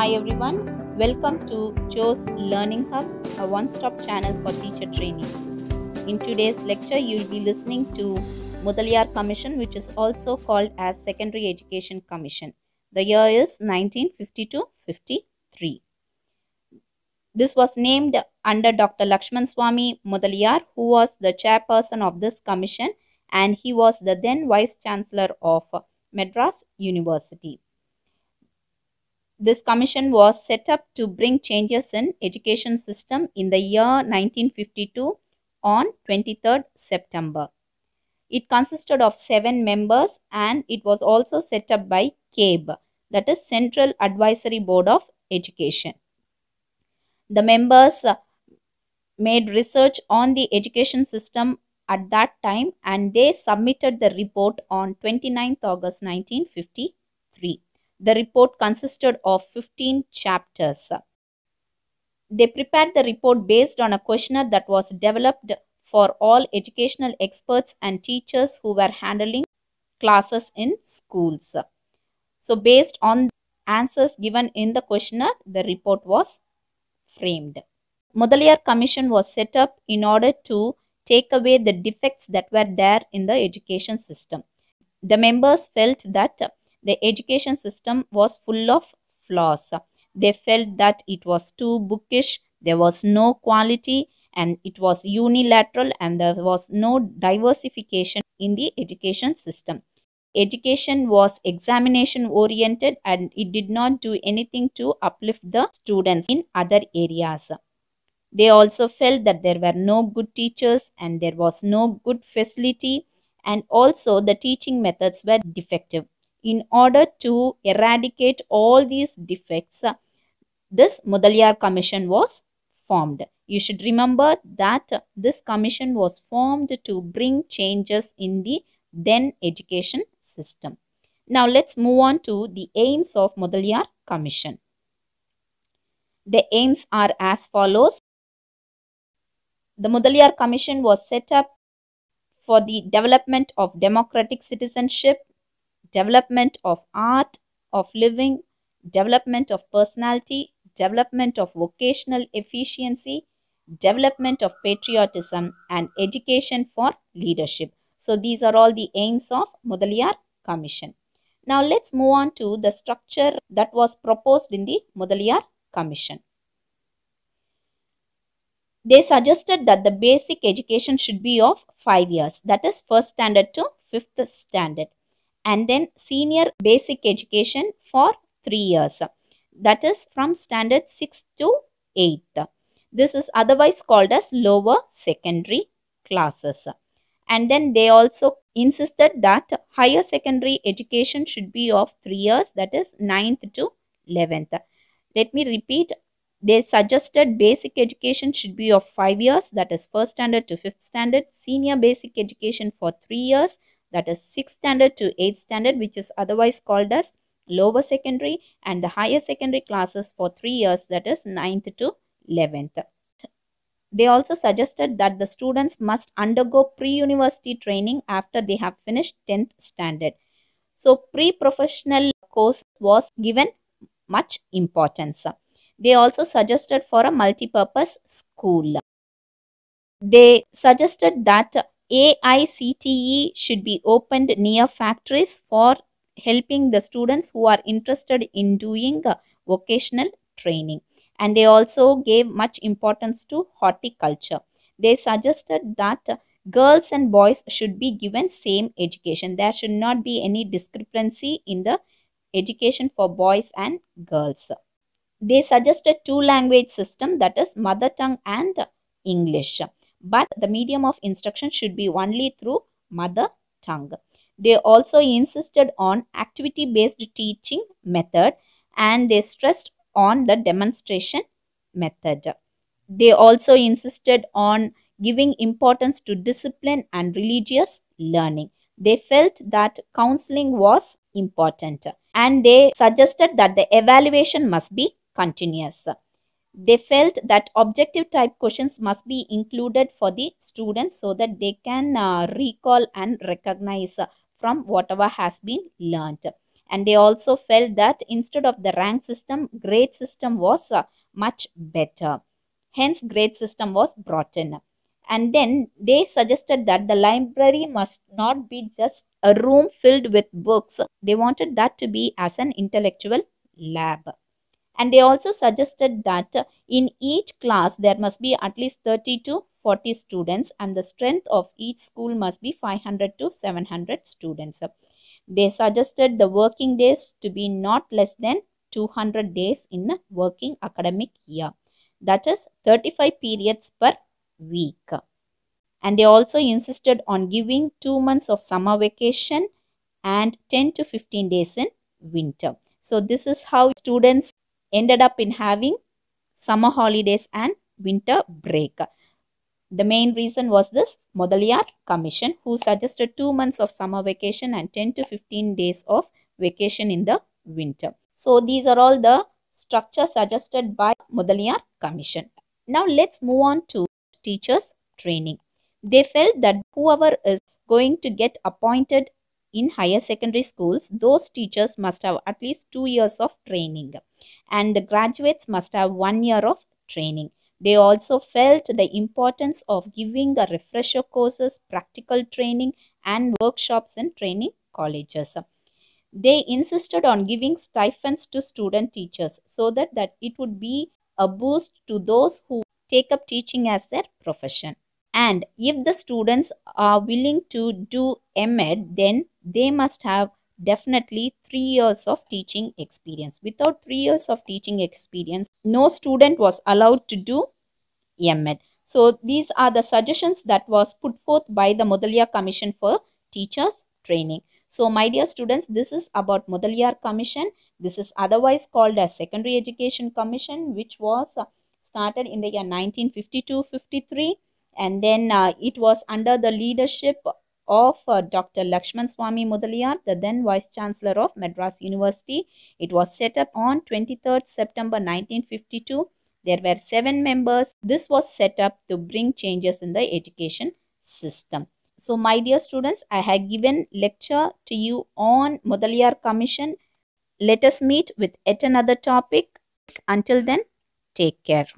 Hi everyone, welcome to CHO's Learning Hub, a one stop channel for teacher training. In today's lecture, you will be listening to Mudaliar Commission, which is also called as Secondary Education Commission. The year is 1952 53. This was named under Dr. Lakshman Swami Mudaliar, who was the chairperson of this commission, and he was the then Vice Chancellor of Madras University. This commission was set up to bring changes in education system in the year 1952 on 23rd September. It consisted of seven members and it was also set up by CABE that is Central Advisory Board of Education. The members uh, made research on the education system at that time and they submitted the report on 29th August 1953. The report consisted of 15 chapters. They prepared the report based on a questionnaire that was developed for all educational experts and teachers who were handling classes in schools. So, based on answers given in the questionnaire, the report was framed. Mudaliar Commission was set up in order to take away the defects that were there in the education system. The members felt that the education system was full of flaws. They felt that it was too bookish, there was no quality, and it was unilateral, and there was no diversification in the education system. Education was examination oriented and it did not do anything to uplift the students in other areas. They also felt that there were no good teachers and there was no good facility and also the teaching methods were defective in order to eradicate all these defects, uh, this Mudaliar Commission was formed. You should remember that uh, this commission was formed to bring changes in the then education system. Now let's move on to the aims of Mudaliar Commission. The aims are as follows. The Mudaliar Commission was set up for the development of democratic citizenship, development of art, of living, development of personality, development of vocational efficiency, development of patriotism and education for leadership. So these are all the aims of Mudaliar Commission. Now let's move on to the structure that was proposed in the Mudaliar Commission. They suggested that the basic education should be of 5 years that is first standard to 5th standard and then senior basic education for 3 years. That is from standard 6 to 8th. This is otherwise called as lower secondary classes. And then they also insisted that higher secondary education should be of 3 years that is 9th to 11th. Let me repeat. They suggested basic education should be of 5 years that is first standard to 5th standard. Senior basic education for 3 years that is 6th standard to 8th standard which is otherwise called as lower secondary and the higher secondary classes for 3 years that is 9th to 11th. They also suggested that the students must undergo pre-university training after they have finished 10th standard. So pre-professional course was given much importance. They also suggested for a multi-purpose school. They suggested that AICTE should be opened near factories for helping the students who are interested in doing uh, vocational training. And they also gave much importance to horticulture. They suggested that girls and boys should be given same education. There should not be any discrepancy in the education for boys and girls. They suggested two language system that is mother tongue and English but the medium of instruction should be only through mother tongue. They also insisted on activity-based teaching method and they stressed on the demonstration method. They also insisted on giving importance to discipline and religious learning. They felt that counseling was important and they suggested that the evaluation must be continuous they felt that objective type questions must be included for the students so that they can uh, recall and recognize from whatever has been learnt. And they also felt that instead of the rank system, grade system was uh, much better. Hence, grade system was brought in. And then they suggested that the library must not be just a room filled with books. They wanted that to be as an intellectual lab. And they also suggested that in each class there must be at least 30 to 40 students and the strength of each school must be 500 to 700 students. They suggested the working days to be not less than 200 days in a working academic year. That is 35 periods per week. And they also insisted on giving 2 months of summer vacation and 10 to 15 days in winter. So this is how students ended up in having summer holidays and winter break. The main reason was this Modaliar Commission who suggested 2 months of summer vacation and 10 to 15 days of vacation in the winter. So these are all the structure suggested by Modaliar Commission. Now let's move on to teachers training. They felt that whoever is going to get appointed in higher secondary schools, those teachers must have at least 2 years of training and the graduates must have one year of training. They also felt the importance of giving a refresher courses, practical training and workshops in training colleges. They insisted on giving stipends to student teachers so that, that it would be a boost to those who take up teaching as their profession. And if the students are willing to do MED, then they must have definitely three years of teaching experience. Without three years of teaching experience, no student was allowed to do ML. So these are the suggestions that was put forth by the Modalyar Commission for Teachers Training. So my dear students, this is about Modalyar Commission. This is otherwise called as Secondary Education Commission which was uh, started in the year 1952-53 and then uh, it was under the leadership of uh, Dr. Lakshman Swami Mudaliar, the then Vice Chancellor of Madras University. It was set up on 23rd September 1952. There were seven members. This was set up to bring changes in the education system. So, my dear students, I have given lecture to you on Mudaliar Commission. Let us meet with yet another topic. Until then, take care.